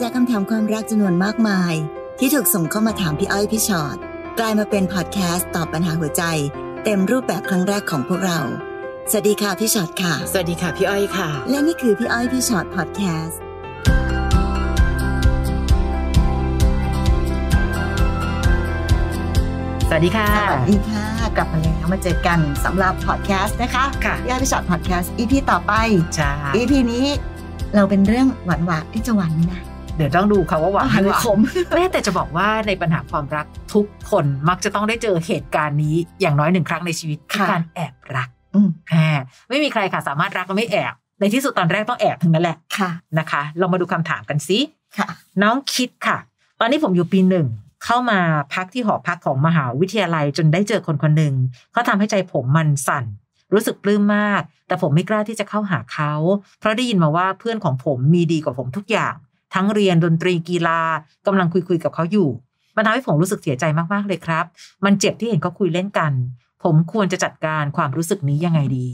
จากคำถามความรักจำนวนมากมาย ที่ถูกส่งเข้ามาถามพี่อ้อยพี่ชอ็อตกลายมาเป็นพอดแคสต์ตอบปัญหาหัวใจ เต็มรูปแบบครั้งแรกของพวกเรา สวัสดีค่ะพี่ชอ็อตค่ะ สวัสดีค่ะ พี่อ้อยค่ะ และนี่คือพี่อ้อยพี่ชอ็อตพอดแคสต์สวัสดีค่ะสวัสดีค่ะกลับมาแล้วมาเจอกันสำหรับพอดแคสต์นะคะค่ะ ย่าพี่ชอตพอดแคสต์ EP ต่อไปจ้า EP นี้ เราเป็นเรื่องหวานหวานที่จะหวานนะเดี๋ยวต้องดูเขาว่าหวานหรือขมแม่แต่จะบอกว่าในปัญหาความรักทุกคนมักจะต้องได้เจอเหตุการณ์นี้ อย่างน้อยหนึ่งครั้งในชีวิตการแอบรัก ไม่มีใครค่ะสามารถรักก็ไม่แอบ ในที่สุดตอนแรกต้องแอบทั้งนั้นแหละ ค่ะนะคะ เรามาดูคำถามกันสิน้องคิดค่ะ ตอนนี้ผมอยู่ปีหนึ่ง เข้ามาพักที่หอพักของมหาวิทยาลัย จนได้เจอคนคนหนึ่งเขาทำให้ใจผมมันสั่น รู้สึกปลื้มมาก แต่ผมไม่กล้าที่จะเข้าหาเขาเพราะได้ยินมาว่าเพื่อนของผมมีดีกว่าผมทุกอย่างทั้งเรียนดนตรีกีฬากำลังคุยๆกับเขาอยู่มันทำให้ผมรู้สึกเสียใจมากๆเลยครับ มันเจ็บที่เห็นเขาคุยเล่นกัน ผมควรจะจัดการความรู้สึกนี้ยังไงดี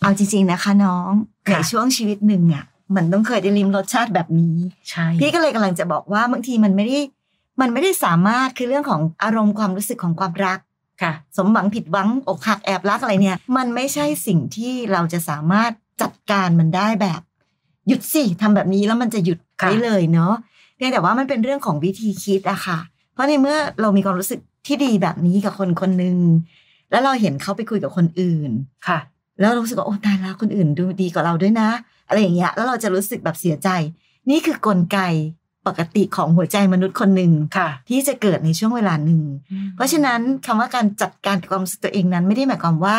เอาจริงๆ นะคะน้อง ในช่วงชีวิตหนึ่งอะ่ะมันต้องเคยได้ลิ้มรสชาติแบบนี้ ใช่ พี่ก็เลยกำลังจะบอกว่าบางทีมันไม่ได้มันไม่ได้สามารถคือเรื่องของอารมณ์ความรู้สึกของความรักค่ะ สมหวังผิดหวังอกหักแอบรักอะไรเนี่ย มันไม่ใช่สิ่งที่เราจะสามารถจัดการมันได้แบบ หยุดสิทำแบบนี้แล้วมันจะหยุดได้เลยเนาะเพียงแต่ว่ามันเป็นเรื่องของวิธีคิดอะค่ะ เพราะในเมื่อเรามีความรู้สึกที่ดีแบบนี้กับคนคนหนึ่ง แล้วเราเห็นเขาไปคุยกับคนอื่น ค่ะ แล้วรู้สึกว่าโอ้ตายแล้วคนอื่นดูดีกว่าเราด้วยนะ อะไรอย่างเงี้ย แล้วเราจะรู้สึกแบบเสียใจ นี่คือกลไกปกติของหัวใจมนุษย์คนหนึ่งที่จะเกิดในช่วงเวลาหนึ่ง เพราะฉะนั้นคำว่าการจัดการกับความรู้สึกตัวเองนั้นไม่ได้หมายความว่า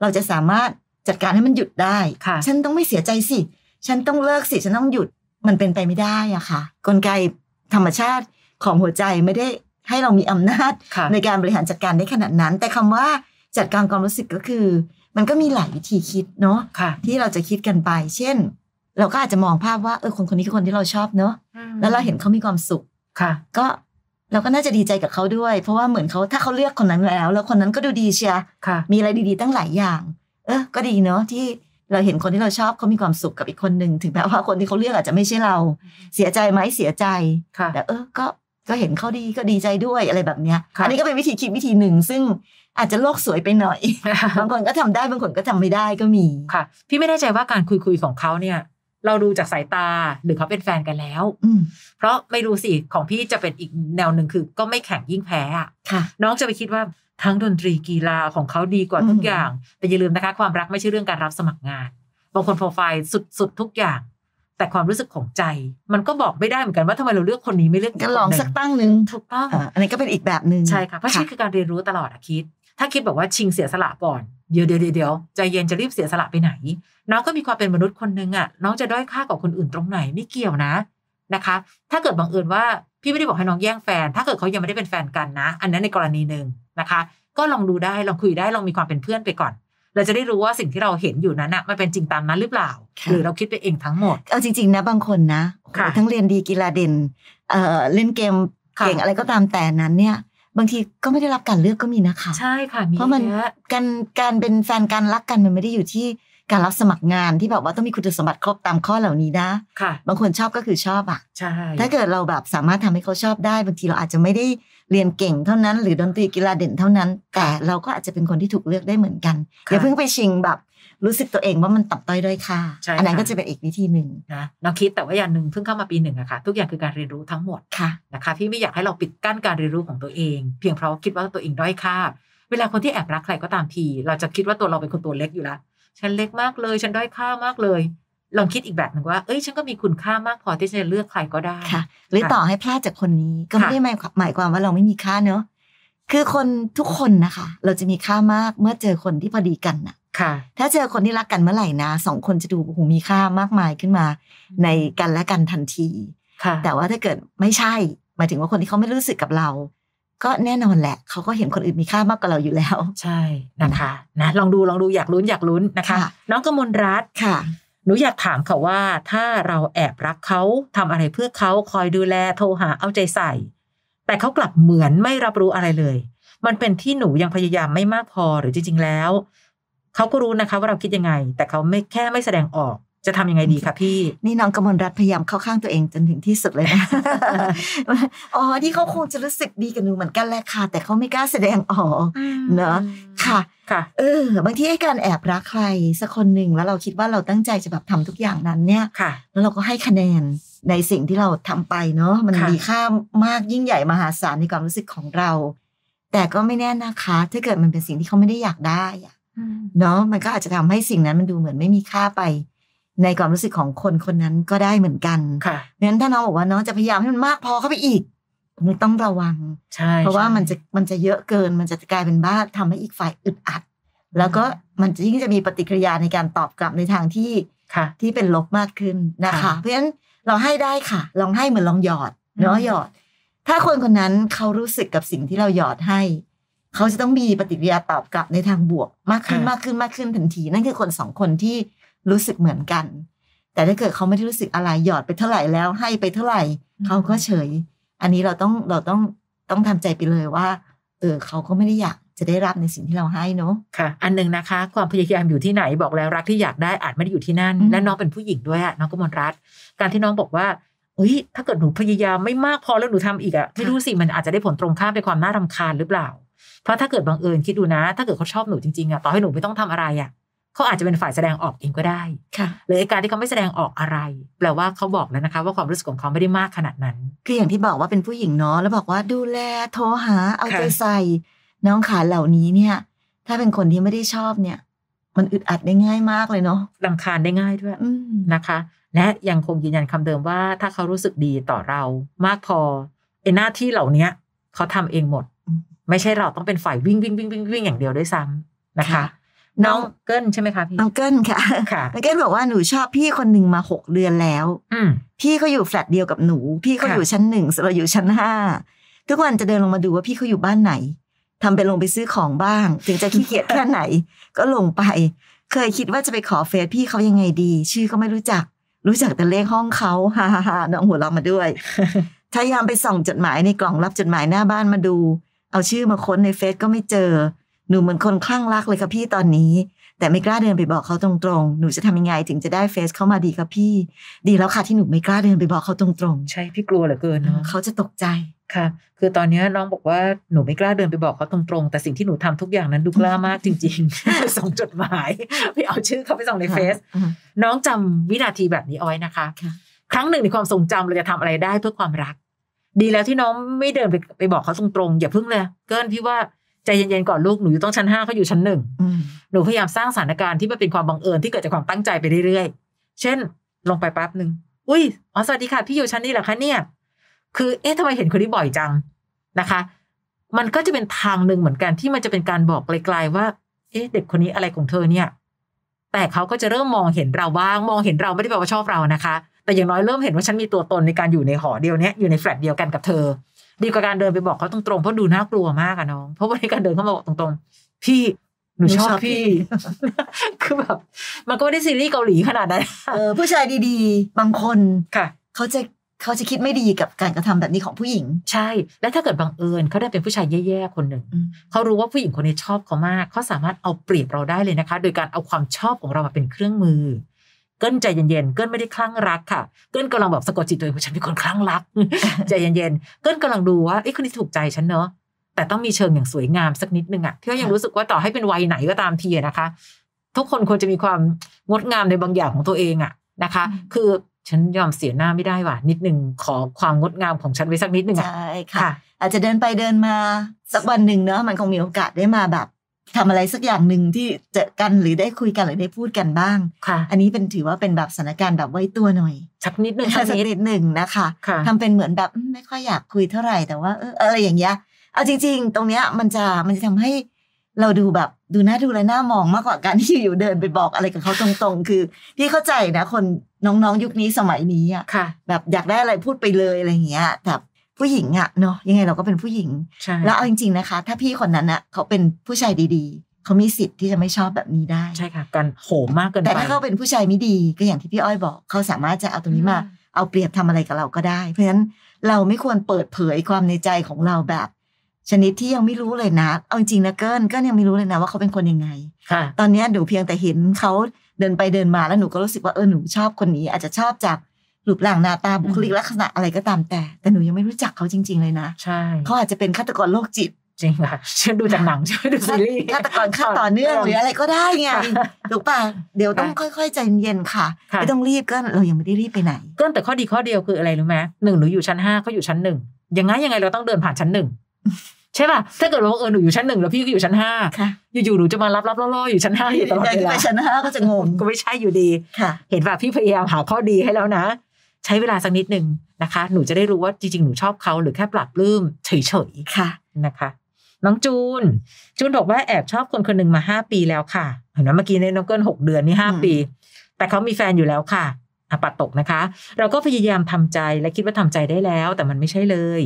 เราจะสามารถจัดการให้มันหยุดได้ฉันต้องไม่เสียใจสิ ฉันต้องเลิกสิ ฉันต้องหยุดมันเป็นไปไม่ได้อ่ะค่ะ กลไกธรรมชาติของหัวใจไม่ได้ให้เรามีอำนาจในการบริหารจัดการได้ขนาดนั้น แต่คำว่าจัดการความรู้สึกก็คือ มันก็มีหลายวิธีคิดเนาะะที่เราจะคิดกันไป เช่น เราก็อาจจะมองภาพว่าเออคนคนนี้คือคนที่เราชอบเนาะแล้วเราเห็นเขามีความสุขค่ะ ก็เราก็น่าจะดีใจกับเขาด้วย เพราะว่าเหมือนเขาถ้าเขาเลือกคนนั้นแล้ว แล้วคนนั้นก็ดูดีเชียมีอะไรดีๆตั้งหลายอย่างเออก็ดีเนาะที่เราเห็นคนที่เราชอบเขามีความสุขกับอีกคนหนึ่ง ถึงแม้ว่าคนที่เขาเลือกอาจจะไม่ใช่เรา เสียใจไหมเสียใจแต่เออก็ ก็เห็นเขาดีก็ดีใจด้วยอะไรแบบเนี้ยอันนี้ก็เป็นวิธีคิดวิธีหนึ่ง ซึ่งอาจจะโลกสวยไปหน่อย บางคนก็ทำได้บางคนก็ทำไม่ได้ก็มีค่ะ พี่ไม่แน่ใจว่าการคุยคุยของเขาเนี่ย เราดูจากสายตาหรือเขาเป็นแฟนกันแล้วอืเพราะไม่รู้สิของพี่จะเป็นอีกแนวหนึ่งคือ ก็ไม่แข่งยิ่งแพ้อะน้องจะไปคิดว่าทั้งดนตรีกีฬาของเขาดีกว่าทุกอย่าง แต่อย่าลืมนะคะความรักไม่ใช่เรื่องการรับสมัครงานบางคนโปรไฟล์สุดๆทุกอย่าง แต่ความรู้สึกของใจมันก็บอกไม่ได้เหมือนกันว่าทำไมเราเลือกคนนี้ไม่เลือกก็ลองสักตั้งหนึ่งถูกต้องอันนี้ก็เป็นอีกแบบหนึ่งใช่ค่ะเพราะชีวิตคือการเรียนรู้ตลอดอะคิดถ้าคิดบอกว่าชิงเสียสละก่อนเดี๋ยวเดี๋ยวเดี๋ยวใจเย็นจะรีบเสียสละไปไหน น้องก็มีความเป็นมนุษย์คนหนึ่งอะน้องจะด้อยค่ากับคนอื่นตรงไหนไม่เกี่ยวนะนะคะถ้าเกิดบังเอิญว่าพี่ไม่ได้บอกให้น้องแย่งแฟน ถ้าเกิดเขายังไม่ได้เป็นแฟนกันนะ อันนั้นในกรณีหนึ่งนะคะ ก็ลองดูได้ ลองคุยได้ ลองมีความเป็นเพื่อนไปก่อน เราจะได้รู้ว่าสิ่งที่เราเห็นอยู่นั้นอะมันเป็นจริงตามนั้นหรือเปล่าหรือเราคิดไปเองทั้งหมด เอาจริงๆ นะบางคนนะ ทั้งเรียนดีกีฬาเด่นเอ่อเล่นเกมเก่งอะไรก็ตามแต่นั้นเนี่ย บางทีก็ไม่ได้รับการเลือกก็มีนะคะ ใช่ค่ะมีเพราะมันการการเป็นแฟนการรักกันมันไม่ได้อยู่ที่การรับสมัครงานที่แบบว่าต้องมีคุณสมบัติครบตามข้อเหล่านี้นะค่ะบางคนชอบก็คือชอบอ่ะ ใช่ ถ้าเกิดเราแบบสามารถทำให้เขาชอบได้บางทีเราอาจจะไม่ได้เรียนเก่งเท่านั้นหรือดนตรีกีฬาเด่นเท่านั้น แต่เราก็อาจจะเป็นคนที่ถูกเลือกได้เหมือนกันอย่าเพิ่งไปชิงแบบรู้สึกตัวเองว่ามันตับต้อยด้วยค่าอันนั้นก็จะเป็นอีกวิธีหนึ่งนะเราคิดแต่ว่าอย่างหนึ่งเพิ่งเข้ามาปีหนึ่งอะค่ะ ทุกอย่างคือการเรียนรู้ทั้งหมดค่ะนะคะพี่ไม่อยากให้เราปิดกั้นการเรียนรู้ของตัวเองเพียงเพราะคิดว่าตัวเองด้อยค่าเวลาคนที่แอบรักใครก็ตามทีเราจะคิดว่าตัวเราเป็นคนตัวเล็กอยู่แล้วฉันเล็กมากเลย ฉันด้อยค่ามากเลย ลองคิดอีกแบบหนึ่งว่า เอ้ย ฉันก็มีคุณค่ามากพอที่จะเลือกใครก็ได้ค่ะหรือต่อให้พลาดจากคนนี้ก็ไม่ได้หมายความว่าเราไม่มีค่าเนอะคือคนทุกคนนะคะ เราจะมีค่ามากเมื่อเจอคนที่พอดีกันน่ะค่ะ ถ้าเจอคนที่รักกันเมื่อไหร่นะสองคนจะดูโอ้โหมีค่ามากมายขึ้นมา ในกันและกันทันทีค่ะ แต่ว่าถ้าเกิดไม่ใช่หมายถึงว่าคนที่เขาไม่รู้สึกกับเราก็แน่นอนแหละเขาก็เห็นคนอื่นมีค่ามากกว่าเราอยู่แล้วใช่ นะคะนะลองดูลองดูอยากลุ้นอยากลุ้นนะคะ น้องกมลรัตค่ะ หนูอยากถามค่ะว่า ถ้าเราแอบรักเขาทำอะไรเพื่อเขาคอยดูแลโทรหาเอาใจใส่ แต่เขากลับเหมือนไม่รับรู้อะไรเลย มันเป็นที่หนูยังพยายามไม่มากพอหรือจริงๆ แล้วเขาก็รู้นะคะ ว่าเราคิดยังไง แต่เขาไม่แค่ไม่แสดงออกจะทำยังไงดีคะพี่ นี่น้องกมลรัตพยายามเข้าข้างตัวเองจนถึงที่สุดเลยนะอ๋อที่เขาคงจะรู้สึกดีกับหนูเหมือนกันแหละค่ะแต่เขาไม่กล้าแสดงออกเนาะค่ะ ค่ะ เออ บางทีให้การแอบรักใครสักคนหนึ่งแล้วเราคิดว่าเราตั้งใจจะแบบทำทุกอย่างนั้นเนี่ยค่ะแล้วเราก็ให้คะแนนในสิ่งที่เราทำไปเนาะมันมีค่ามากยิ่งใหญ่มหาศาลในความรู้สึกของเรา แต่ก็ไม่แน่นะคะ ถ้าเกิดมันเป็นสิ่งที่เขาไม่ได้อยากได้เนาะมันก็อาจจะทำให้สิ่งนั้นมันดูเหมือนไม่มีค่าไปในความรู้สึกของคนคนนั้นก็ได้เหมือนกันค่ะเพราะฉะนั้นถ้าน้องบอกว่าน้องจะพยายามให้มันมากพอเข้าไปอีก มันต้องระวัง เพราะว่ามันจะมันจะเยอะเกิน มันจะกลายเป็นบ้าทำให้อีกฝ่ายอึดอัด แล้วก็มันจะยิ่งจะมีปฏิกิริยาในการตอบกลับในทางที่ที่เป็นลบมากขึ้นนะคะ เพราะฉะนั้นเราให้ได้ค่ะ ลองให้เหมือนลองหยอด เนาะหยอด ถ้าคนคนนั้นเขารู้สึกกับสิ่งที่เราหยอดให้ เขาจะต้องมีปฏิกิริยาตอบกลับในทางบวกมากขึ้นมากขึ้นมากขึ้นทันที นั่นคือคนสองคนที่รู้สึกเหมือนกัน แต่ถ้าเกิดเขาไม่ได้รู้สึกอะไรหยอดไปเท่าไหร่แล้ว ให้ไปเท่าไหร่เขาก็เฉย อันนี้เราต้องเราต้องต้องทำใจไปเลยว่า เออเขาก็ไม่ได้อยากจะได้รับในสิ่งที่เราให้เนาะค่ะ อันหนึ่งนะคะ ความพยายามอยู่ที่ไหนบอกแล้วรักที่อยากได้อาจไม่ได้อยู่ที่นั่น และน้องเป็นผู้หญิงด้วยอะน้องกมลรัตการที่น้องบอกว่าอุ้ยถ้าเกิดหนูพยายามไม่มากพอแล้วหนูทำอีกอะไม่รู้สิมันอาจจะได้ผลตรงข้ามเป็นความน่ารำคาญหรือเปล่า เพราะถ้าเกิดบังเอิญคิดดูนะ ถ้าเกิดเขาชอบหนูจริงๆอะต่อให้หนูไม่ต้องทำอะไรอะเขาอาจจะเป็นฝ่ายแสดงออกเองก็ได้ ค่หรือการที่เขาไม่แสดงออกอะไรแปลว่าเขาบอกแล้วนะคะ ว่าความรู้สึกของเขาไม่ได้มากขนาดนั้น คืออย่างที่บอกว่าเป็นผู้หญิงเนาะแล้วบอกว่าดูแลโทรหาเอาใจใส่ น้องขาเหล่านี้เนี่ย ถ้าเป็นคนที่ไม่ได้ชอบเนี่ย มันอึดอัดได้ง่ายมากเลยเนาะรังคาญได้ง่ายด้วยนะคะและยังคงยืนยันคำเดิมว่า ถ้าเขารู้สึกดีต่อเรามากพอไอ้หน้าที่เหล่านี้เขาทำเองหมด ไม่ใช่เราต้องเป็นฝ่ายวิ่งวิ่งวิ่งวิ่งวิ่งอย่างเดียวด้วยซ้ำนะคะคะน้องเกิลใช่ไหมคะพี่น้องเกิลค่ะน้องเกิลบอกว่าหนูชอบพี่คนหนึ่งมาหกเดือนแล้วพี่เขาอยู่แฟลตเดียวกับหนู พี่เขาอยู่ชั้นหนึ่งเราอยู่ชั้นห้าทุกวันจะเดินลงมาดูว่าพี่เขาอยู่บ้านไหน ทำไปลงไปซื้อของบ้าง ถึงจะขี้เกียจแค่ไหน ก็ลงไป เคยคิดว่าจะไปขอเฟซพี่เขายังไงดี ชื่อก็ไม่รู้จัก รู้จักแต่เลขห้องเขาฮ่าฮ่าน้องหัวเรามาด้วยพยายามไปส่องจดหมายในกล่องรับจดหมายหน้าบ้านมาดู เอาชื่อมาค้นในเฟซก็ไม่เจอหนูเหมือนคนคลั่งรักเลยค่ะพี่ตอนนี้ แต่ไม่กล้าเดินไปบอกเขาตรงๆหนูจะทำยังไงถึงจะได้เฟซเข้ามาดีค่ะพี่ ดีแล้วค่ะที่หนูไม่กล้าเดินไปบอกเขาตรงๆใช่ พี่กลัวเหลือเกินเนาะเขาจะตกใจค่ะ คือตอนนี้น้องบอกว่าหนูไม่กล้าเดินไปบอกเขาตรงๆแต่สิ่งที่หนูทำทุกอย่างนั้น ดูกล้ามากจริง ๆ ส่งจดหมายไปเอาชื่อเขาไปส่งในเฟซน้องจำวินาทีแบบนี้เอาไว้นะคะครั้งหนึ่งในความทรงจำเราจะทำอะไรได้เพื่อความรัก ดีแล้วที่น้องไม่เดินไปไปบอกเขาตรงๆอย่าพึ่งเลยเกินพี่ว่าใจเย็นๆก่อนลูก หนูอยู่ต้องชั้นห้าเขาอยู่ชั้นหนึ่งหนูพยายามสร้างสถานการณ์ที่มันเป็นความบังเอิญที่เกิดจากความตั้งใจไปเรื่อยๆ เช่นลงไปแป๊บหนึ่งอุ้ยอ๋อสวัสดีค่ะพี่อยู่ชั้นนี้เหรอคะเนี่ย คือเอ๊ะทำไมเห็นคนนี้บ่อยจังนะคะ มันก็จะเป็นทางหนึ่งเหมือนกันที่มันจะเป็นการบอกไกลๆว่า เอ๊ะเด็กคนนี้อะไรของเธอเนี่ยแต่เขาก็จะเริ่มมองเห็นเราบ้างมองเห็นเราไม่ได้แปลว่าชอบเรานะคะ แต่อย่างน้อยเริ่มเห็นว่าฉันมีตัวตนในการอยู่ในหอเดียวนี้อยู่ในแฟลตเดียวกันกับเธอดีกว่าการเดินไปบอกเขาตรงๆ เพราะดูน่ากลัวมากอะน้อง เพราะวันนี้การเดินเขามาบอกตรงๆ พี่หนูชอบพี่คือแบบมันก็ไม่ได้ซีรีส์เกาหลีขนาดนั้น เออผู้ชายดี ๆ บางคนค่ะเขาจะเขาจะคิดไม่ดีกับการกระทำแบบนี้ของผู้หญิง ใช่ และถ้าเกิดบังเอิญเขาได้เป็นผู้ชายแย่ๆคนหนึ่งเขารู้ว่าผู้หญิงคนนี้ชอบเขามากเขาสามารถเอาเปรียบเราได้เลยนะคะ โดยการเอาความชอบของเรามาเป็นเครื่องมือเกิ้ลใจเย็นๆ เกิ้ลไม่ได้คลั่งรักค่ะ เกิ้ลกำลังแบบสะกดจิตตัวเองว่าฉันเป็นคนคลั่งรักใจเย็นๆ เกิ้ลกำลังดูว่าไอ้คนนี้ถูกใจฉันเนาะ แต่ต้องมีเชิงอย่างสวยงามสักนิดนึงอะเพื่อยังรู้สึกว่าต่อให้เป็นวัยไหนก็ตามทีนะคะ ทุกคนควรจะมีความงดงามในบางอย่างของตัวเองอะนะคะ คือฉันยอมเสียหน้าไม่ได้ว่ะ นิดนึงขอความงดงามของฉันไว้สักนิดนึงอะใช่ค่ะอาจจะเดินไปเดินมาสักวันหนึ่งเนาะมันคงมีโอกาสได้มาแบบทำอะไรสักอย่างหนึ่งที่เจอกันหรือได้คุยกันหรือได้พูดกันบ้างค่ะ อันนี้เป็นถือว่าเป็นแบบสถานการณ์แบบไว้ตัวหน่อย ชักนิดหนึ่งชักนิดหนึ่งนะคะทำเป็นเหมือนแบบไม่ค่อยอยากคุยเท่าไหร่แต่ว่าเอออะไรอย่างเงี้ย เอาจริง ๆ ตรงเนี้ยมันจะมันจะทำให้เราดูแบบดูหน้าดูแลหน้ามองมากกว่าการที่อยู่เดินไปบอกอะไรกับเขาตรงๆ คือพี่เข้าใจนะ คนน้องๆยุคนี้สมัยนี้อ่ะ แบบอยากได้อะไรพูดไปเลยอะไรเงี้ยแต่ผู้หญิงอะเนาะยังไงเราก็เป็นผู้หญิงแล้วเอาจริงๆนะคะ ถ้าพี่คนนั้นอะเขาเป็นผู้ชายดี ๆ เขามีสิทธิ์ที่จะไม่ชอบแบบนี้ได้ใช่ค่ะการโหมมากเกินไปแต่ถ้าเขาเป็นผู้ชายไม่ดีก็อย่างที่พี่อ้อยบอก เขาสามารถจะเอาตรงนี้มาเอาเปรียบทำอะไรกับเราก็ได้เพราะฉะนั้นเราไม่ควรเปิดเผยความในใจของเราแบบ ชนิดที่ยังไม่รู้เลยนะเอาจริงนะเกินก็ยังไม่รู้เลยนะว่าเขาเป็นคนยังไงตอนนี้หนูเพียงแต่เห็นเขาเดินไปเดินมาแล้วหนูก็รู้สึกว่าเออหนูชอบคนนี้อาจจะชอบจากรูปร่างหน้าตาบุคลิกลักษณะอะไรก็ตามแต่ แต่หนูยังไม่รู้จักเขาจริง ๆ เลยนะใช่เขาอาจจะเป็นฆาตกรโรคจิตจริงค่ะฉันดูจากหนังฉันดูซีรีส์ฆาตกรฆาตต่อเนื่องหรืออะไรก็ได้ไงถูกป่ะเดี๋ยวต้องค่อยๆ ใจเย็นค่ะไม่ต้องรีบก็เรายังไม่ได้รีบไปไหนก็แต่ข้อดีข้อเดียวคืออะไรรู้ไหมหนึ่งหนูอยู่ชั้นห้าเขาอยู่ชั้นหนึ่งยังไงยังไงเราต้องเดินผ่านชั้นหนึ่งใช่ป่ะถ้าเกิดว่าเออหนูอยู่ชั้นหนึ่งแล้วพี่ก็อยู่ชั้นห้าอยู่ๆหนูจะมารับรับล่อๆอยู่ชั้นห้าอยู่ตลอดเวลาไปชั้นห้าก็จะงงก็ไม่ใช่อยู่ดีเห็นป่ะพี่พยายามหาข้อดีให้แล้วนะใช้เวลาสักนิดหนึ่งนะคะ หนูจะได้รู้ว่าจริงๆ หนูชอบเขาหรือแค่ปรับลื้มเฉยๆค่ะนะคะน้องจูน จูนบอกว่า แอบชอบคนคนหนึ่งมาห้าปีแล้วค่ะเห็นไหมเมื่อกี้ในน้องเกินหกเดือนนี่ห้าปี แต่เขามีแฟนอยู่แล้วค่ะอปัดตกนะคะ เราก็พยายามทำใจและคิดว่าทำใจได้แล้ว แต่มันไม่ใช่เลย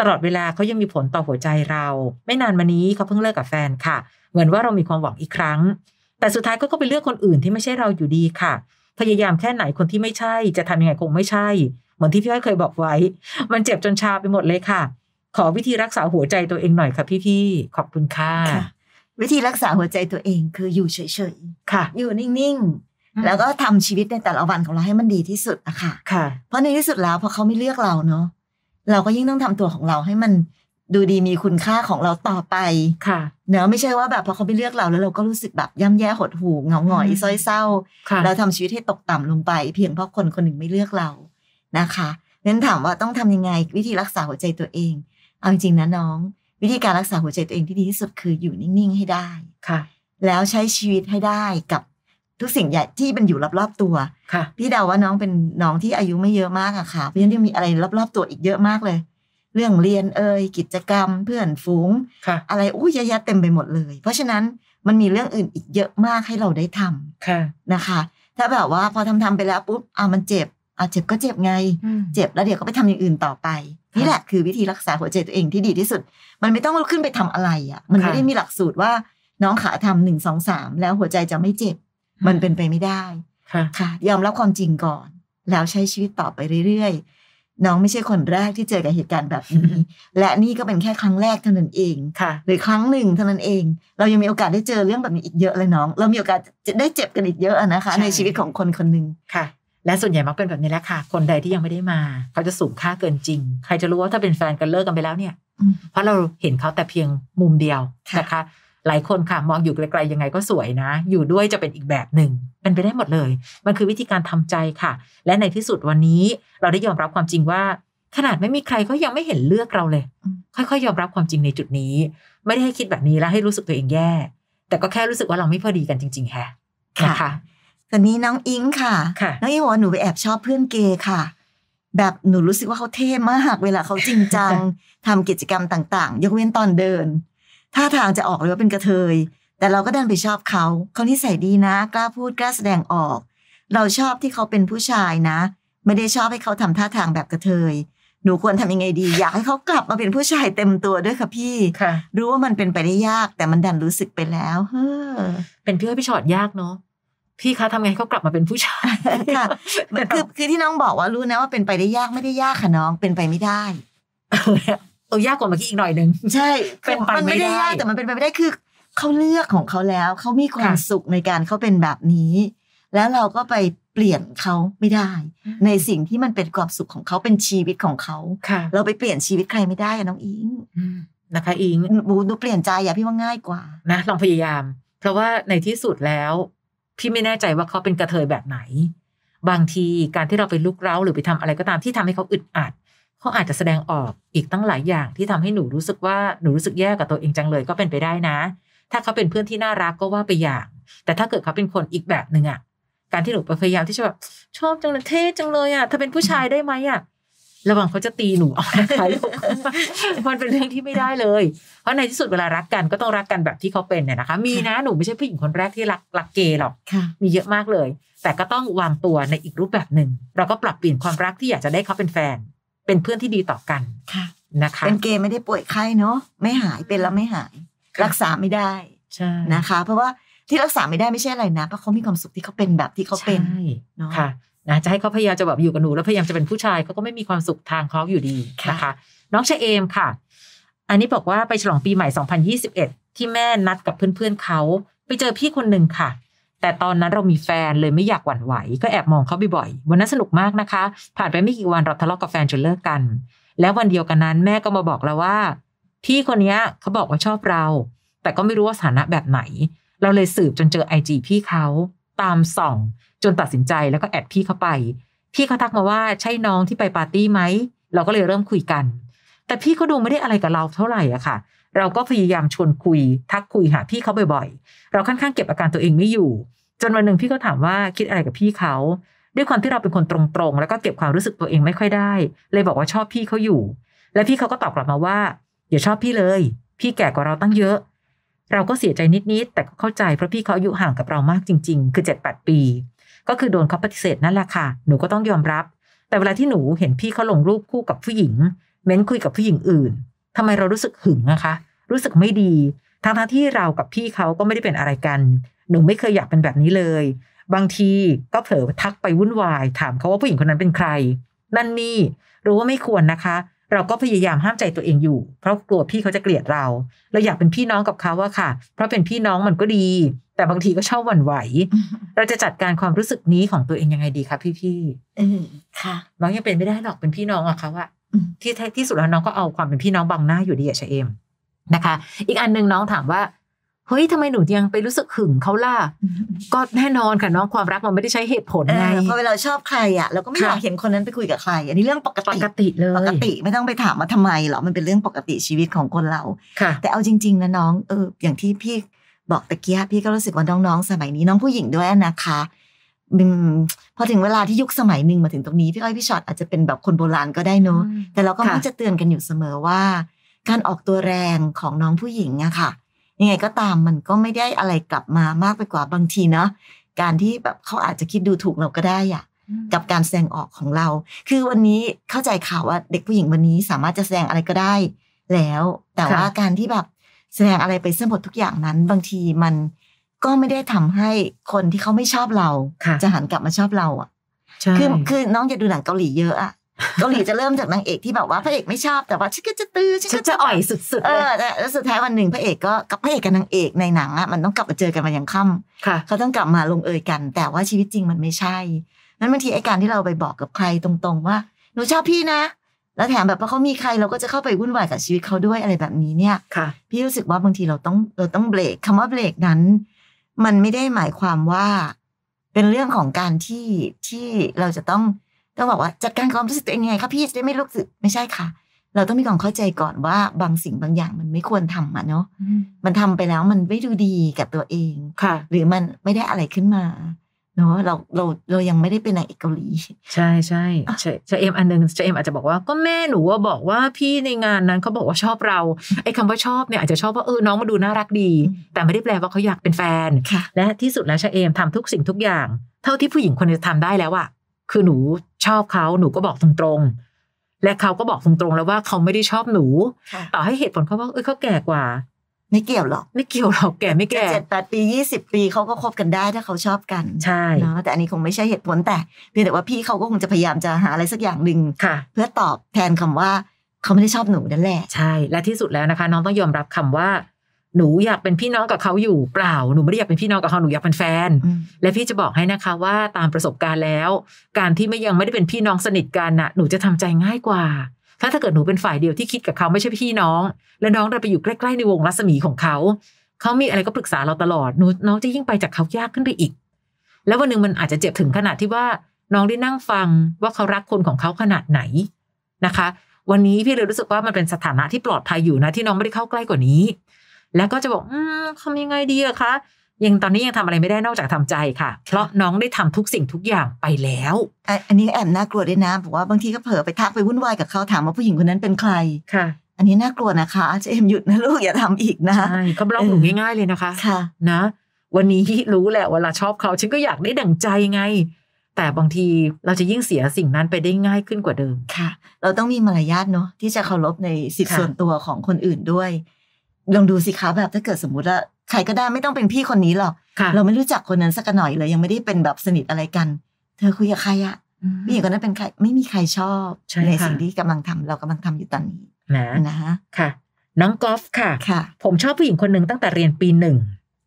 ตลอดเวลาเขายังมีผลต่อหัวใจเรา ไม่นานมานี้เขาเพิ่งเลิกกับแฟนค่ะ เหมือนว่าเรามีความหวังอีกครั้ง แต่สุดท้ายก็ไปเลือกคนอื่นที่ไม่ใช่เราอยู่ดีค่ะพยายามแค่ไหนคนที่ไม่ใช่ จะทำยังไงคงไม่ใช่ เหมือนที่พี่อ้อยเคยบอกไว้ มันเจ็บจนชาไปหมดเลยค่ะ ขอวิธีรักษาหัวใจตัวเองหน่อยค่ะพี่ๆขอบคุณค่ะวิธีรักษาหัวใจตัวเองคืออยู่เฉยๆค่ะ อยู่นิ่งๆแล้วก็ทำชีวิตในแต่ละวันของเราให้มันดีที่สุดอะค่ะค่ะเพราะในที่สุดแล้วพอเขาไม่เลือกเราเนาะเราก็ยิ่งต้องทำตัวของเราให้มันดูดีมีคุณค่าของเราต่อไปค่ะเนาะไม่ใช่ว่าแบบพอเขาไม่เลือกเราแล้วเราก็รู้สึกแบบย่ำแย่หดหู่เงาหงอยซ้อยเศร้า เราทำชีวิตให้ตกต่ำลงไป เพียงเพราะคนคนหนึ่งไม่เลือกเรานะคะนั้นถามว่าต้องทำยังไงวิธีรักษาหัวใจตัวเอง เอาจริงนะ น้อง วิธีการรักษาหัวใจตัวเองที่ดีที่สุดคืออยู่นิ่งๆให้ได้ค่ะ แล้วใช้ชีวิตให้ได้กับทุกสิ่งใหญ่ที่มันอยู่รอบๆตัวค่ะ พี่เดาว่าน้องเป็นน้องที่อายุไม่เยอะมากอะค่ะเพราะฉะนั้นยังมีอะไรรอบๆตัวอีกเยอะมากเลยเรื่องเรียนเอ่ยกิจกรรมเพื่อนฝูงอะไรอู้ยยะเต็มไปหมดเลย เพราะฉะนั้นมันมีเรื่องอื่นอีกเยอะมากให้เราได้ทำะนะคะ ถ้าแบบว่าพอทำทำไปแล้ว ปุ๊บ อ่ะมันเจ็บ อ่ะเจ็บก็เจ็บไง เจ็บแล้วเดี๋ยวก็ไปทำอย่างอื่นต่อไป นี่แหละ คือวิธีรักษาหัวใจตัวเองที่ดีที่สุด มันไม่ต้องขึ้นไปทำอะไรอ่ะมันไม่ได้มีหลักสูตรว่าน้องขาทำหนึ่งสองสามแล้วหัวใจจะไม่เจ็บ มันเป็นไปไม่ได้ค่ะ ยอมรับความจริงก่อน แล้วใช้ชีวิตต่อไปเรื่อยน้อง ไม่ใช่คนแรกที่เจอกับเหตุการณ์แบบนี้ และนี่ก็เป็นแค่ครั้งแรกเท่านั้นเองค่ะ หรือครั้งหนึ่งเท่านั้นเอง เรายังมีโอกาสได้เจอเรื่องแบบนี้อีกเยอะเลยน้อง เรามีโอกาสได้เจ็บกันอีกเยอะนะคะ ในชีวิตของคนคนหนึ่งค่ะ และส่วนใหญ่มักเป็นแบบนี้แหละค่ะ คนใดที่ยังไม่ได้มาเขาจะสูงค่าเกินจริง ใครจะรู้ว่าถ้าเป็นแฟนกันเลิกกันไปแล้วเนี่ย เพราะเราเห็นเขาแต่เพียงมุมเดียวนะคะหลายคนค่ะมองอยู่ไกลๆยังไงก็สวยนะ อยู่ด้วยจะเป็นอีกแบบหนึ่งมันไปได้หมดเลย มันคือวิธีการทำใจค่ะ และในที่สุดวันนี้ เราได้ยอมรับความจริงว่า ขนาดไม่มีใครก็ยังไม่เห็นเลือกเราเลย ค่อยๆยอมรับความจริงในจุดนี้ ไม่ได้ให้คิดแบบนี้แล้วให้รู้สึกตัวเองแย่แต่ก็แค่รู้สึกว่าเราไม่พอดีกันจริง ๆแฮะค่ะตอนนี้น้องอิงค่ะคะน้องอิงบอกว่าหนูไปแอบชอบเพื่อนเกย์ค่ะ แบบหนูรู้สึกว่าเขาเท่มากเวลาเขาจริงจังทำกิจกรรมต่าง ๆ ยกเว้นตอนเดินท่าทางจะออกเลยว่าเป็นกระเทย แต่เราก็ดันไปชอบเขาเขานิสัยดีนะ กล้าพูดกล้าแสดงออก เราชอบที่เขาเป็นผู้ชายนะ ไม่ได้ชอบให้เขาทำท่าทางแบบกระเทยหนูควรทำยังไงดีอยากให้เขากลับมาเป็นผู้ชายเต็มตัวด้วยค่ะพี่รู้ว่ามันเป็นไปได้ยาก แต่มันดันรู้สึกไปแล้ว เฮ้อเป็นพี่อ้พี่ชอดยากเนาะพี่คะทำไงเขากลับมาเป็นผู้ชายค่ะคือคือที่น้องบอกว่ารู้นะว่าเป็นไปได้ยากไม่ได้ยากค่ะน้อง เป็นไปไม่ได้เออยากกว่าเมื่อกี้อีกหน่อยหนึ่งใช่เป็นไปไม่ได้ยากแต่มันเป็นไปไม่ได้คือเขาเลือกของเขาแล้วเขามีความสุขในการเขาเป็นแบบนี้ แล้วเราก็ไปเปลี่ยนเขาไม่ได้ ในสิ่งที่มันเป็นความสุขของเขาเป็นชีวิตของเขาเราไปเปลี่ยนชีวิตใครไม่ได้อะน้องอิงนะคะ อิงบูดูเปลี่ยนใจอย่าพี่ว่าง่ายกว่านะลองพยายาม เพราะว่าในที่สุดแล้ว พี่ไม่แน่ใจว่าเขาเป็นกระเทยแบบไหน บางทีการที่เราไปลุกเร้า หรือไปทำอะไรก็ตามที่ทำให้เขาอึดอัดเขาอาจจะแสดงออกอีกตั้งหลายอย่างที่ทำให้หนูรู้สึกว่าหนูรู้สึกแย่กับตัวเองจังเลย ก็เป็นไปได้นะ ถ้าเขาเป็นเพื่อนที่น่ารักก็ว่าไปอย่าง แต่ถ้าเกิดเขาเป็นคนอีกแบบหนึ่งอะการที่หนูพยายามที่จะแบบชอบจังเลยเท่จังเลยอะถ้าเป็นผู้ชายได้ไหมอะระหว่างเขาจะตีหนูออกนะคะกมันเป็นเรื่องที่ไม่ได้เลย เพราะในที่สุดเวลารักกันก็ต้องรักกันแบบที่เขาเป็นเนี่ยนะคะมีนะหนูไม่ใช่ผู้หญิงคนแรกที่รักรักเกย์หรอกมีเยอะมากเลย แต่ก็ต้องวางตัวในอีกรูปแบบหนึ่งเราก็ปรับเปลี่ยนความรักที่อยากจะได้เขาเป็นแฟนเป็นเพื่อนที่ดีต่อกัน ค่ะ นะคะ เป็นเกย์ไม่ได้ป่วยไข้เนาะ ไม่หาย เป็นแล้วไม่หาย รักษาไม่ได้ ใช่ นะคะ เพราะว่าที่รักษาไม่ได้ไม่ใช่อะไรนะ เพราะเขามีความสุขที่เขาเป็นแบบที่เขาเป็นเนาะค่ะ นะ จะให้เขาพยายามจะแบบอยู่กับหนูแล้วพยายามจะเป็นผู้ชายเขาก็ไม่มีความสุขทางเขาอยู่ดีนะคะน้องเชเอมค่ะ อันนี้บอกว่าไปฉลองปีใหม่ 2021 ที่แม่นัดกับเพื่อนๆเขาไปเจอพี่คนหนึ่งค่ะแต่ตอนนั้นเรามีแฟนเลยไม่อยากหวั่นไหวก็แอบมองเขาบ่อยๆ วันนั้นสนุกมากนะคะ ผ่านไปไม่กี่วันเราทะเลาะกับแฟนจนเลิกกัน แล้ววันเดียวกันนั้นแม่ก็มาบอกเราว่า พี่คนนี้เขาบอกว่าชอบเรา แต่ก็ไม่รู้ว่าสถานะแบบไหนเราเลยสืบจนเจอไอจีพี่เขาตามส่อง จนตัดสินใจแล้วก็แอดพี่เขาไป พี่เขาทักมาว่าใช่น้องที่ไปปาร์ตี้ไหมเราก็เลยเริ่มคุยกัน แต่พี่ก็ดูไม่ได้อะไรกับเราเท่าไหร่อะค่ะเราก็พยายามชวนคุย ทักคุยหาพี่เขาบ่อยๆ เราค่อนข้างเก็บอาการตัวเองไม่อยู่ จนวันหนึ่งพี่ก็ถามว่าคิดอะไรกับพี่เขา ด้วยความที่เราเป็นคนตรงๆแล้วก็เก็บความรู้สึกตัวเองไม่ค่อยได้ เลยบอกว่าชอบพี่เขาอยู่ และพี่เขาก็ตอบกลับมาว่าอย่าชอบพี่เลย พี่แก่กว่าเราตั้งเยอะ เราก็เสียใจนิดๆแต่ก็เข้าใจเพราะพี่เขาอายุห่างกับเรามากจริง ๆ คือเจ็ดแปดปี ก็คือโดนเขาปฏิเสธนั่นแหละค่ะหนูก็ต้องยอมรับ แต่เวลาที่หนูเห็นพี่เขาลงรูปคู่กับผู้หญิงเม้นคุยกับผู้หญิงอื่นทำไมเรารู้สึกหึงนะคะ รู้สึกไม่ดี ทั้งทั้งที่เรากับพี่เขาก็ไม่ได้เป็นอะไรกันหนูไม่เคยอยากเป็นแบบนี้เลย บางทีก็เผลอทักไปวุ่นวาย ถามเขาว่าผู้หญิงคนนั้นเป็นใคร นั่นนี่ รู้ว่าไม่ควรนะคะ เราก็พยายามห้ามใจตัวเองอยู่ เพราะกลัวพี่เขาจะเกลียดเราเราอยากเป็นพี่น้องกับเขาว่าค่ะเพราะเป็นพี่น้องมันก็ดี แต่บางทีก็ชอบหวั่นไหว เราจะจัดการความรู้สึกนี้ของตัวเองยังไงดีคะพี่พี่ค่ะน้องยังเป็นไม่ได้หรอกเป็นพี่น้องอะเขาอะที่ที่สุดแล้วน้องก็เอาความเป็นพี่น้องบังหน้าอยู่ดีอะเชเอมนะคะ อีกอันหนึ่งน้องถามว่า เฮ้ยทำไมหนูยังไปรู้สึกหึงเขาล่ะก็แน่นอนค่ะน้องความรักมันไม่ได้ใช้เหตุผลไงพอเวลาชอบใครอ่ะเราก็ไม่อยากเห็นคนนั้นไปคุยกับใคร อันนี้เรื่องปกติปกติเลยปกติไม่ต้องไปถามว่าทำไมหรอกมันเป็นเรื่องปกติชีวิตของคนเราแต่เอาจริง ๆนะน้อง เอออย่างที่พี่บอกตะเกียพี่ก็รู้สึกว่าน้องๆสมัยนี้น้องผู้หญิงด้วยนะคะพอถึงเวลาที่ยุคสมัยหนึ่งมาถึงตรงนี้พี่อ้อยพี่ช็อตอาจจะเป็นแบบคนโบราณก็ได้เนาะแต่เราก็มักจะเตือนกันอยู่เสมอว่าการออกตัวแรงของน้องผู้หญิงอะค่ะ ยังไงก็ตามมันก็ไม่ได้อะไรกลับมามากไปกว่าบางทีเนาะการที่แบบเขาอาจจะคิดดูถูกเราก็ได้อะกับการแสดงออกของเรา คือวันนี้เข้าใจข่าวว่าเด็กผู้หญิงวันนี้สามารถจะแสดงอะไรก็ได้แล้ว แต่ว่าการที่แบบแสดงอะไรไปเสียหมดทุกอย่างนั้น บางทีมันก็ไม่ได้ทำให้คนที่เขาไม่ชอบเรา จะหันกลับมาชอบเราอ่ะ คือคือน้องจะดูหนังเกาหลีเยอะอ่ะ เกาหลีจะเริ่มจากนางเอกที่แบบว่าพระเอกไม่ชอบแต่ว่าฉันก็จะตื้อฉันก็จะอ่อยสุดๆเออแล้วสุดท้ายวันหนึ่งพระเอกก็กับพระเอกกับนางเอกในหนังอ่ะมันต้องกลับมาเจอกันมาอย่างค่ำเขาต้องกลับมาลงเอยกัน แต่ว่าชีวิตจริงมันไม่ใช่ นั้นบางทีไอ้การที่เราไปบอกกับใครตรงๆว่าหนูชอบพี่นะ แล้วแถมแบบพอเขามีใครเราก็จะเข้าไปวุ่นวายกับชีวิตเขาด้วยอะไรแบบนี้เนี่ยพี่รู้สึกว่าบางทีเราต้องเราต้องเบรกคำว่าเบรกนั้นมันไม่ได้หมายความว่า เป็นเรื่องของการที่ที่เราจะต้องต้องบอกว่าจัดการความรู้สึกตัวเองยังไงคะพี่จะได้ไม่รู้สึกไม่ใช่ค่ะ เราต้องมีความเข้าใจก่อนว่าบางสิ่งบางอย่างมันไม่ควรทํอ่ะเนาะมันทำไปแล้วมันไม่ดูดีกับตัวเองค่ะ หรือมันไม่ได้อะไรขึ้นมาเนาะเราเราเรายังไม่ได้เป็นนางเอกเกาหลีใช่ใช่ใช่จเอ็มอันนึงจเอ็มอาจจะบอกว่าก็แม่หนูว่าบอกว่าพี่ในงานนั้นเขาบอกว่าชอบเราไอ้คาว่าชอบเนี่ยอาจจะชอบว่าเออน้องมาดูน่ารักดี แต่ไม่ได้แปลว่าเขาอยากเป็นแฟนและที่สุดแล้วชาเอมทำทุกสิ่งทุกอย่าง เท่าที่ผู้หญิงคนนี้ทำได้แล้วอะคือหนูชอบเขาหนูก็บอกตรงๆและเขาก็บอกตรงๆแล้วว่าเขาไม่ได้ชอบหนูต่อให้เหตุผลเขาว่าเออเขาแก่กว่าไม่เกี่ยวหรอกไม่เกี่ยวหรอกแก่ไม่แก่เจ็ดแปดปียี่สิบปีเขาก็คบกันได้ถ้าเขาชอบกันใช่เนาะแต่อันนี้คงไม่ใช่เหตุผล แต่เพียงแต่ว่าพี่เขาก็คงจะพยายามจะหาอะไรสักอย่างหนึ่งเพื่อตอบแทนคำว่าเขาไม่ได้ชอบหนูนั่นแหละใช่และที่สุดแล้วนะคะ น้องต้องยอมรับคำว่าหนูอยากเป็นพี่น้องกับเขาอยู่เปล่าหนูไม่ได้อยากเป็นพี่น้องกับเขาหนูอยากเป็นแฟน และพี่จะบอกให้นะคะว่าตามประสบการณ์แล้ว การที่ไม่ยังไม่ได้เป็นพี่น้องสนิทกันน่ะหนูจะทำใจง่ายกว่าถ้าถ้าเกิดหนูเป็นฝ่ายเดียวที่คิดกับเขาไม่ใช่พี่น้อง และน้องเราไปอยู่ใกล้ ๆในวงรัศมีของเขา เขามีอะไรก็ปรึกษาเราตลอดหนูน้องจะยิ่งไปจากเขายากขึ้นไปอีก แล้ววันหนึ่งมันอาจจะเจ็บถึงขนาดที่ว่า น้องได้นั่งฟังว่าเขารักคนของเขาขนาดไหนนะคะ วันนี้พี่เลยรู้สึกว่ามันเป็นสถานะที่ปลอดภัยอยู่นะ ที่น้องไม่ได้เข้าใกล้กว่านี้ แล้วก็จะบอก อืมทำยังไงดีอะคะยังตอนนี้ยังทำอะไรไม่ได้นอกจากทำใจค่ะ เพราะน้องได้ทำทุกสิ่งทุกอย่างไปแล้วอันนี้แอบน่ากลัวด้วยนะบอกว่าบางทีก็เผลอไปทักไปวุ่นวายกับเขาถามว่าผู้หญิงคนนั้นเป็นใครค่ะ อันนี้น่ากลัวนะคะเจมหยุดนะลูกอย่าทำอีกนะใช่เขาบล็อกหนูง่ายๆเลยนะคะค่ะ นะ วันนี้รู้แหละเวลาชอบเขาฉันก็อยากได้ดั่งใจไง แต่บางทีเราจะยิ่งเสียสิ่งนั้นไปได้ง่ายขึ้นกว่าเดิมค่ะ เราต้องมีมารยาทเนาะที่จะเคารพในสิทธิส่วนตัวของคนอื่นด้วยลองดูสิคะแบบถ้าเกิดสมมติว่าใครก็ได้ไม่ต้องเป็นพี่คนนี้หรอก เราไม่รู้จักคนนั้นสักหน่อยเลย ยังไม่ได้เป็นแบบสนิทอะไรกัน เธอคุยกับใครอะผู้หญิงคนนั้นเป็นใครไม่มีใครชอบใในสิ่งที่กำลังทำเรากำลังทำอยู่ตอนนี้ นะนะค่ะน้องกอล์ฟค่ะค่ะ ผมชอบผู้หญิงคนหนึ่งตั้งแต่เรียนปีหนึ่ง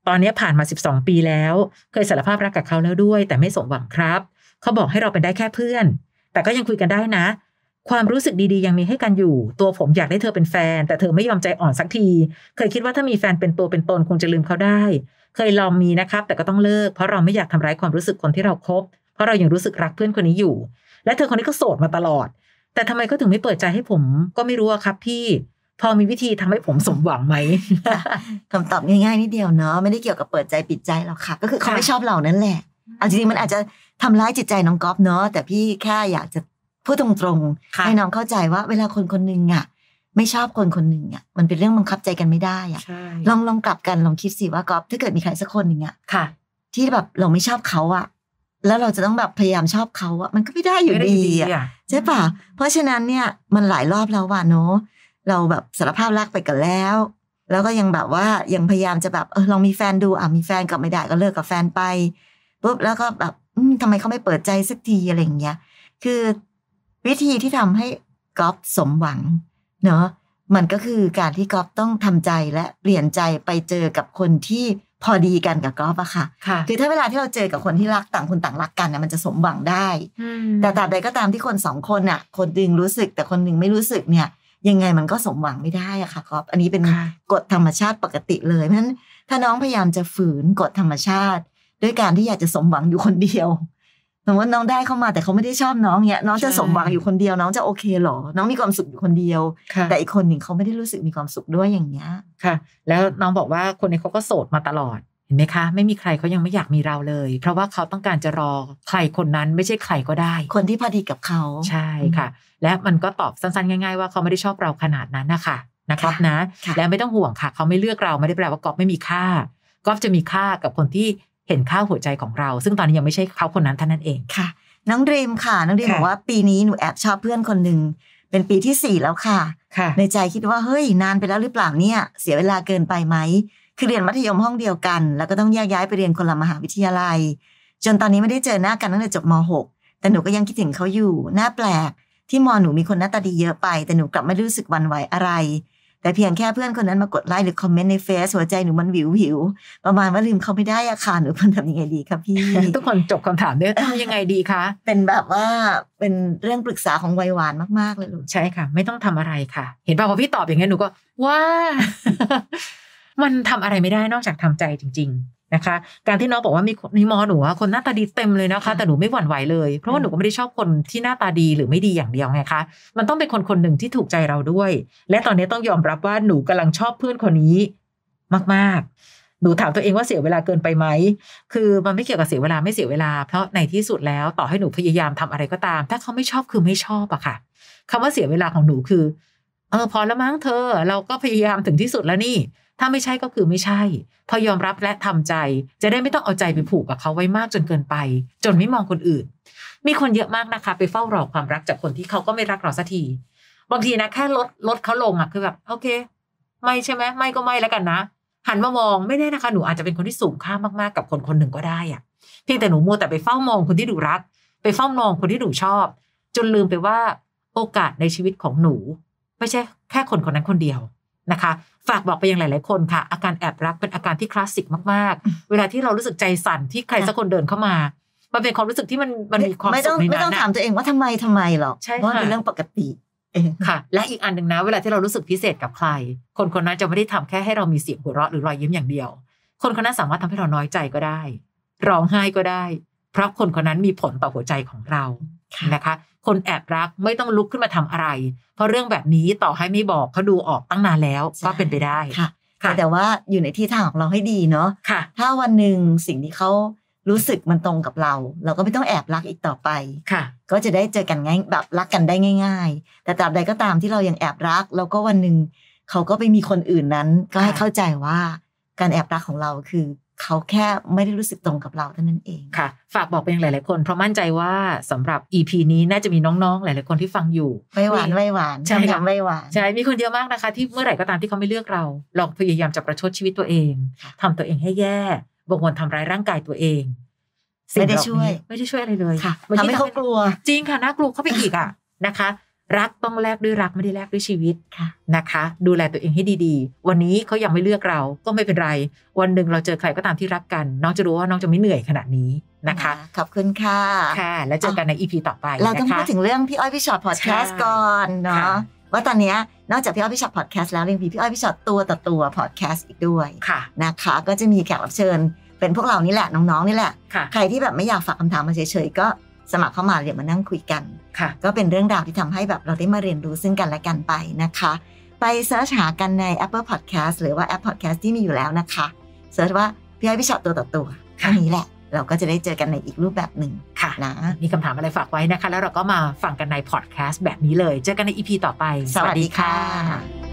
ตอนนี้ผ่านมา12ปีแล้ว เคยสารภาพรักกับเขาแล้วด้วย แต่ไม่สมหวังครับเขาบอกให้เราเป็นได้แค่เพื่อน แต่ก็ยังคุยกันได้นะความรู้สึกดี ๆ ยังมีให้กันอยู่ ตัวผมอยากได้เธอเป็นแฟน แต่เธอไม่ยอมใจอ่อนสักที เคยคิดว่าถ้ามีแฟนเป็นตัวเป็นตนคงจะลืมเขาได้ เคยลองมีนะครับ แต่ก็ต้องเลิก เพราะเราไม่อยากทำร้ายความรู้สึกคนที่เราครบ เพราะเรายังรู้สึกรักเพื่อนคนนี้อยู่ และเธอคนนี้ก็โสดมาตลอด แต่ทำไมก็ถึงไม่เปิดใจให้ผมก็ไม่รู้ครับ พี่พอมีวิธีทำให้ผมสมหวังไหมคำตอบง่ายๆนิดเดียวเนาะไม่ได้เกี่ยวกับเปิดใจปิดใจหรอกค่ะก็คือเขาไม่ชอบเรานั่นแหละเอาจริงๆมันอาจจะทำร้ายจิตใจน้องก๊อฟเนาะแต่พี่แค่อยากจะพูดตรงๆให้น้องเข้าใจว่าเวลาคนคนหนึ่งอ่ะไม่ชอบคนคนหนึ่งอ่ะมันเป็นเรื่องบังคับใจกันไม่ได้อ่ะลองลองกลับกันลองคิดสิว่ากอฟถ้าเกิดมีใครสักคนหนึ่งอ่ะค่ะ ที่แบบเราไม่ชอบเขาอ่ะแล้วเราจะต้องแบบพยายามชอบเขาอ่ะมันก็ไม่ได้อยู่ดีอ่ะใช่ป่ะเพราะฉะนั้นเนี่ยมันหลายรอบแล้วว่ะเนาะเราแบบสารภาพรักไปกันแล้ว แล้วก็ยังแบบว่ายังพยายามจะแบบเออลองมีแฟนดูอ่ะมีแฟนกับไม่ได้ก็เลิกกับแฟนไปปุ๊บแล้วก็แบบทำไมเขาไม่เปิดใจสักทีอะไรอย่างเงี้ยคือวิธีที่ทำให้กอล์ฟสมหวังเนาะมันก็คือการที่กอล์ฟต้องทำใจและเปลี่ยนใจไปเจอกับคนที่พอดีกันกับกอล์ฟอะค่ะ คือถ้าเวลาที่เราเจอกับคนที่รักต่างคนต่างรักกันนยมันจะสมหวังได้ แต่ตราบใดก็ตามที่คนสองคนอะคนหนึงรู้สึกแต่คนหนึ่งไม่รู้สึกเนี่ย ยังไงมันก็สมหวังไม่ได้อะค่ะกอล์ฟอันนี้เป็นกฎธรรมชาติปกติเลยเพราะฉะนั้นถ้าน้องพยายามจะฝืนกฎธรรมชาติ ด้วยการที่อยากจะสมหวังอยู่คนเดียวสมมติน้องได้เข้ามาแต่เขาไม่ได้ชอบน้องเนี่ยน้องจะสมหวังอยู่คนเดียว น้องจะโอเคเหรอ น้องมีความสุขอยู่คนเดียวแต่อีกคนหนึ่งเขาไม่ได้รู้สึกมีความสุขด้วยอย่างเงี้ยค่ะ แล้วน้องบอกว่าคนนี้เขาก็โสดมาตลอดเห็นไหมคะ ไม่มีใครเขายังไม่อยากมีเราเลย เพราะว่าเขาต้องการจะรอใครคนนั้นไม่ใช่ใครก็ได้ คนที่พอดีกับเขา ใช่ค่ะ และมันก็ตอบสั้นๆ ง่ายๆว่าเขาไม่ได้ชอบเราขนาดนั้นนะคะนะครับนะและไม่ต้องห่วงค่ะ เขาไม่เลือกเราไม่ได้แปลว่าก๊อฟไม่มีค่าก๊อฟจะมีค่ากับคนที่เห็นค่าหัวใจของเราซึ่งตอนนี้ยังไม่ใช่เขาคนนั้นท่านนั้นเองค่ะน้องเรมค่ะน้องเรมบอกว่าปีนี้หนูแอบชอบเพื่อนคนหนึ่ง เป็นปีที่สี่แล้วค่ะ ในใจคิดว่า เฮ้ยนานไปแล้วหรือเปล่าเนี่ย เสียเวลาเกินไปไหมคือเรียนมัธยมห้องเดียวกัน แล้วก็ต้องแยกย้ายไปเรียนคนละมหาวิทยาลัย จนตอนนี้ไม่ได้เจอหน้ากันตั้งแต่จบม .6 แต่หนูก็ยังคิดถึงเขาอยู่หน้าแปลก ที่มอหนูมีคนหน้าตาดีเยอะไป แต่หนูกลับไม่รู้สึกวันไหวอะไรแต่เพียงแค่เพื่อนคนนั้นมากดไลค์หรือคอมเมนต์ในเฟซหัวใจหนูมันวิวหิว ประมาณว่าลืมเขาไม่ได้อะค่ะ หนูควรทำยังไงดีคะพี่ ทุกคนจบคำถามด้วยทำยังไงดีคะเป็นแบบว่าเป็นเรื่องปรึกษาของวัยหวานมากๆเลยลูกใช่ค่ะ ไม่ต้องทำอะไรค่ะ เห็นป่ะพอพี่ตอบอย่างนี้หนูก็ว้ามันทำอะไรไม่ได้นอกจากทำใจจริง ๆนะคะการที่น้องบอกว่ามีมีมอหนูว่า คนหน้าตาดีเต็มเลยนะคะแต่หนูไม่หวั่นไหวเลยเพราะว่าหนูก็ไม่ได้ชอบคนที่หน้าตาดีหรือไม่ดีอย่างเดียวไงคะ มันต้องเป็นคนคนหนึ่งที่ถูกใจเราด้วย และตอนนี้ต้องยอมรับว่าหนูกำลังชอบเพื่อนคนนี้มากๆหนูถามตัวเองว่าเสียเวลาเกินไปไหมคือมันไม่เกี่ยวกับเสียเวลาไม่เสียเวลาเพราะในที่สุดแล้ว ต่อให้หนูพยายามทำอะไรก็ตาม ถ้าเขาไม่ชอบคือไม่ชอบอะค่ะ คำว่าเสียเวลาของหนูคือเออพอแล้วมั้งเธอเราก็พยายามถึงที่สุดแล้วนี่ถ้าไม่ใช่ก็คือไม่ใช่ พอยอมรับและทำใจจะได้ไม่ต้องเอาใจไปผูกกับเขาไว้มากจนเกินไป จนไม่มองคนอื่น มีคนเยอะมากนะคะ ไปเฝ้ารอความรักจากคนที่เขาก็ไม่รักเราสักที บางทีนะ แค่ลดลดเขาลงอะคือแบบโอเค ไม่ใช่ไหมไม่ก็ไม่แล้วกันนะหันมามองไม่แน่นะคะหนูอาจจะเป็นคนที่สูงค่ามากๆกับคนคนหนึ่งก็ได้อะเพียงแต่หนูมัวแต่ไปเฝ้ามองคนที่หนูรัก ไปเฝ้ามองคนที่หนูชอบ จนลืมไปว่าโอกาสในชีวิตของหนูไม่ใช่แค่คนคนนั้นคนเดียวนะคะฝากบอกไปยังหลาย ๆคน ค่ะ อาการแอบรักเป็นอาการที่คลาสสิกมากๆเวลาที่เรารู้สึกใจสั่นที่ใครสักคนเดินเข้ามามันเป็นความรู้สึกที่มันมันมีความสุขในนั้นไม่ต้องถามตัวเองว่าทำไมทำไมหรอกเพราะเป็นเรื่องปกติ ค่ะ และอีกอันหนึ่งนะเวลาที่เรารู้สึกพิเศษกับใครคนคนนั้นจะไม่ได้ทำแค่ให้เรามีเสียงหัวเราะหรือรอยยิ้มอย่างเดียวคนคนนั้นสามารถทำให้เราน้อยใจก็ได้ร้องไห้ก็ได้ เพราะคนคนนั้นมีผลต่อหัวใจของเรานะคะคนแอบรักไม่ต้องลุกขึ้นมาทำอะไร เพราะเรื่องแบบนี้ต่อให้ไม่บอกเขาดูออกตั้งนานแล้ว ก็เป็นไปได้ค่ะแต่ว่าอยู่ในที่ทางของเราให้ดีเนาะะถ้าวันหนึ่งสิ่งที่เขารู้สึกมันตรงกับเรา เราก็ไม่ต้องแอบรักอีกต่อไปค่ะ ก็จะได้เจอกันง่ายแบบรักกันได้ง่ายๆ แต่ตราบใดก็ตามที่เรายังแอบรัก แล้วก็วันหนึ่งเขาก็ไปมีคนอื่นนั้น ก็ให้เข้าใจว่าการแอบรักของเราคือเขาแค่ไม่ได้รู้สึกตรงกับเราเท่านั้นเองค่ะ ฝากบอกไปยังหลาย ๆคน เพราะมั่นใจว่าสำหรับ EP นี้น่าจะมีน้อง ๆ หลาย ๆ คนที่ฟังอยู่ไม่หวานไม่หวานใช่ค่ะไม่หวานใช่ มีคนเยอะมากนะคะ ที่เมื่อไหร่ก็ตามที่เขาไม่เลือกเราลองพยายามจะประชดชีวิตตัวเองทำตัวเองให้แย่บางคนทำร้ายร่างกายตัวเองไม่ได้ช่วย ไม่ได้ช่วยอะไรเลยค่ะทำให้เขากลัว จริงค่ะน่ากลัวเข้าไปอีกอ่ะนะคะรักต้องแลกด้วยรักไม่ได้แลกด้วยชีวิตค่ะนะคะ ดูแลตัวเองให้ดีๆ วันนี้เขายังไม่เลือกเราก็ไม่เป็นไร วันหนึ่งเราเจอใครก็ตามที่รักกัน น้องจะรู้ว่าน้องจะไม่เหนื่อยขนาดนี้นะคะ ขอบคุณค่ะค่ะแล้วเจอกันในอีพีต่อไปเราต้องพูดถึงเรื่องพี่อ้อยพี่ชอตพอดแคสต์ก่อนเนาะว่าตอนนี้นอกจากพี่อ้อยพี่ชอตพอดแคสต์แล้วยังมีพี่อ้อยพี่ชอตตัวต่อตัวพอดแคสต์อีกด้วยค่ะนะคะ ก็จะมีแขกรับเชิญ เป็นพวกเรานี่แหละน้องๆนี่แหละใครที่แบบไม่อยากฝากคำถามมาเฉยๆก็สมัครเข้ามาเดี๋ยวมานั่งคุยกันค่ะ ก็เป็นเรื่องราวที่ทำให้แบบเราได้มาเรียนรู้ซึ่งกันและกันไปนะคะ ไปเสิร์ชหากันใน Apple Podcast หรือว่าแอป Podcast ที่มีอยู่แล้วนะคะเสิร์ชว่าพี่ไอพี่ชอบตัวต่อตัวแค่นี้แหละเราก็จะได้เจอกันในอีกรูปแบบหนึ่งค่ะนะมีคำถามอะไรฝากไว้นะคะ แล้วเราก็มาฟังกันในพอดแคสต์แบบนี้เลยเจอกันในอีพีต่อไป สวัสดีค่ะ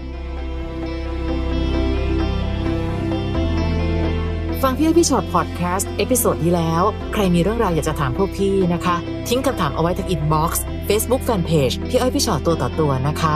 ฟังพี่อ้พี่ชอตพอดแคสต์เอพิโซดที่แล้ว ใครมีเรื่องราวอยากจะถามพวกพี่นะคะ ทิ้งคำถามเอาไว้ที่อินบ็อกซ์เฟซบุ๊กแฟนเพจพี่อ้อยพี่ชอตตัวต่อตัวนะคะ